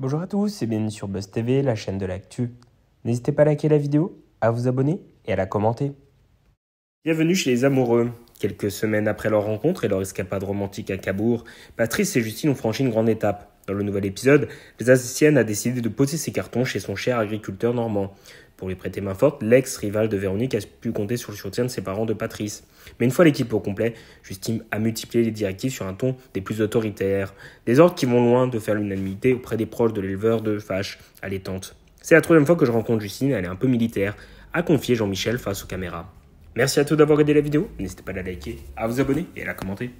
Bonjour à tous et bienvenue sur Buzz TV, la chaîne de l'actu. N'hésitez pas à liker la vidéo, à vous abonner et à la commenter. Bienvenue chez les amoureux. Quelques semaines après leur rencontre et leur escapade romantique à Cabourg, Patrice et Justine ont franchi une grande étape. Dans le nouvel épisode, les a décidé de poser ses cartons chez son cher agriculteur normand. Pour lui prêter main forte, l'ex-rival de Véronique a pu compter sur le soutien de ses parents de Patrice. Mais une fois l'équipe au complet, Justine a multiplié les directives sur un ton des plus autoritaires. Des ordres qui vont loin de faire l'unanimité auprès des proches de l'éleveur de Fâche, allaitantes. C'est la troisième fois que je rencontre Justine, elle est un peu militaire, a confié Jean-Michel face aux caméras. Merci à tous d'avoir aidé la vidéo, n'hésitez pas à la liker, à vous abonner et à la commenter.